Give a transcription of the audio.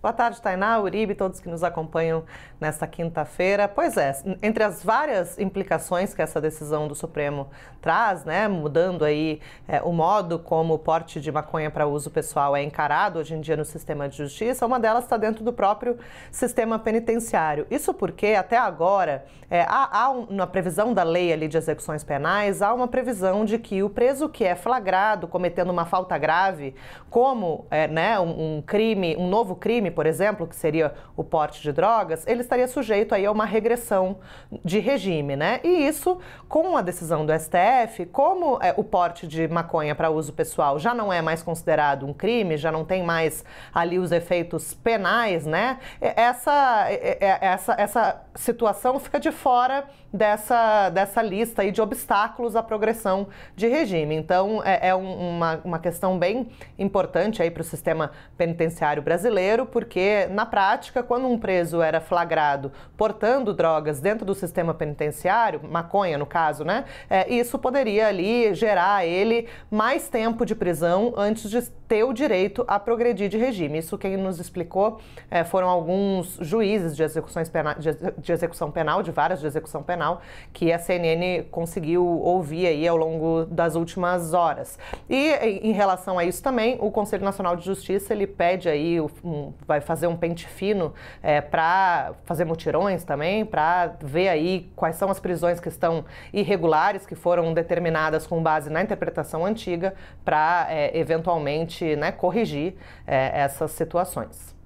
Boa tarde, Tainá, Uribe, todos que nos acompanham nesta quinta-feira. Pois é, entre as várias implicações que essa decisão do Supremo traz, né, mudando aí é, o modo como o porte de maconha para uso pessoal é encarado hoje em dia no sistema de justiça, uma delas está dentro do próprio sistema penitenciário. Isso porque, até agora, é, há, há uma previsão da lei ali de execuções penais, há uma previsão de que o preso que é flagrado cometendo uma falta grave, como é, né, um, um crime, um novo crime, crime, por exemplo, que seria o porte de drogas, ele estaria sujeito aí a uma regressão de regime, né? E isso, com a decisão do STF, como é, o porte de maconha para uso pessoal já não é mais considerado um crime, já não tem mais ali os efeitos penais, né? Essa, essa, essa situação fica de fora dessa, dessa lista aí de obstáculos à progressão de regime. Então, é, é uma, uma questão bem importante aí para o sistema penitenciário brasileiro, porque, na prática, quando um preso era flagrado portando drogas dentro do sistema penitenciário, maconha no caso, né? É, isso poderia ali gerar a ele mais tempo de prisão antes de ter o direito a progredir de regime. Isso quem nos explicou é, foram alguns juízes de, execuções pena, de, de execução penal, de várias de execução penal, que a CNN conseguiu ouvir aí ao longo das últimas horas. E em relação a isso também, o Conselho Nacional de Justiça ele pede aí um vai fazer um pente fino é, para fazer mutirões também, para ver aí quais são as prisões que estão irregulares, que foram determinadas com base na interpretação antiga, para é, eventualmente né, corrigir é, essas situações.